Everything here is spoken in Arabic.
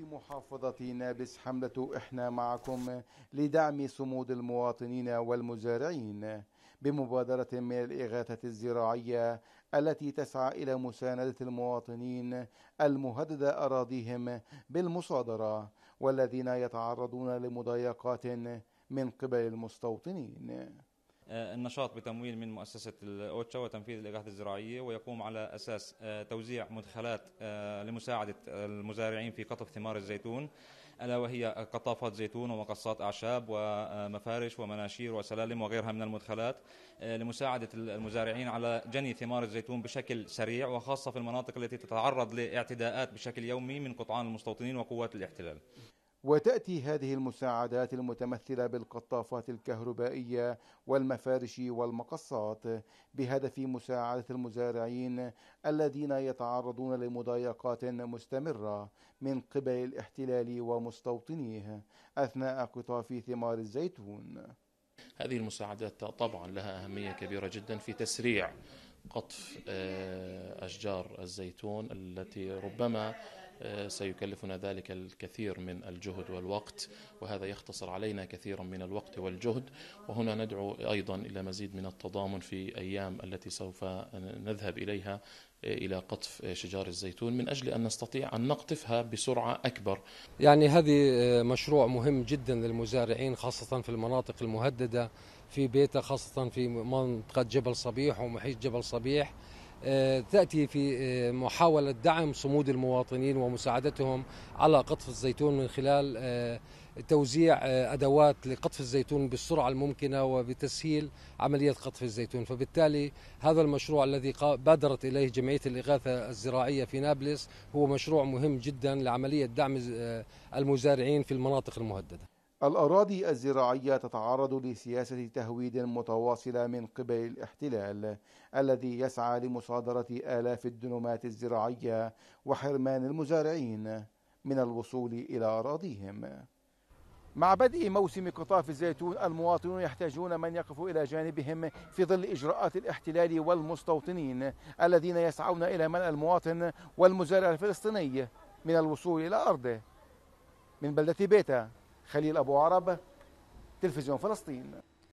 في محافظة نابلس حملة إحنا معكم لدعم صمود المواطنين والمزارعين بمبادرة من الإغاثة الزراعية التي تسعى إلى مساندة المواطنين المهددة أراضيهم بالمصادرة والذين يتعرضون لمضايقات من قبل المستوطنين آه، النشاط بتمويل من مؤسسة الأوتشا وتنفيذ الإغاثة الزراعية ويقوم على أساس آه، توزيع مدخلات آه، لمساعدة المزارعين في قطف ثمار الزيتون ألا وهي قطافات زيتون ومقصات أعشاب ومفارش ومناشير وسلالم وغيرها من المدخلات لمساعدة المزارعين على جني ثمار الزيتون بشكل سريع وخاصة في المناطق التي تتعرض لاعتداءات بشكل يومي من قطعان المستوطنين وقوات الاحتلال وتأتي هذه المساعدات المتمثلة بالقطافات الكهربائية والمفارش والمقصات بهدف مساعدة المزارعين الذين يتعرضون لمضايقات مستمرة من قبل الاحتلال ومستوطنيه أثناء قطاف ثمار الزيتون. هذه المساعدات طبعا لها أهمية كبيرة جدا في تسريع قطف آه، أشجار الزيتون التي ربما سيكلفنا ذلك الكثير من الجهد والوقت وهذا يختصر علينا كثيرا من الوقت والجهد وهنا ندعو أيضا إلى مزيد من التضامن في أيام التي سوف نذهب إليها إلى قطف شجار الزيتون من أجل أن نستطيع أن نقطفها بسرعة أكبر يعني هذه آه، مشروع مهم جدا للمزارعين خاصة في المناطق المهددة في بيتا خاصة في منطقة جبل صبيح ومحيط جبل صبيح آه، تأتي في آه، محاولة دعم صمود المواطنين ومساعدتهم على قطف الزيتون من خلال آه، توزيع أدوات لقطف الزيتون بالسرعة الممكنة وبتسهيل عملية قطف الزيتون فبالتالي هذا المشروع الذي بادرت إليه جمعية الإغاثة الزراعية في نابلس هو مشروع مهم جدا لعملية دعم المزارعين في المناطق المهددة الأراضي الزراعية تتعرض لسياسة تهويد متواصلة من قبل الاحتلال الذي يسعى لمصادرة آلاف الدنومات الزراعية وحرمان المزارعين من الوصول إلى أراضيهم. مع بدء موسم قطاف الزيتون المواطنون يحتاجون من يقف إلى جانبهم في ظل إجراءات الاحتلال والمستوطنين الذين يسعون إلى منع المواطن والمزارع الفلسطيني من الوصول إلى أرضه من بلدة بيتا خليل أبو عربة تلفزيون فلسطين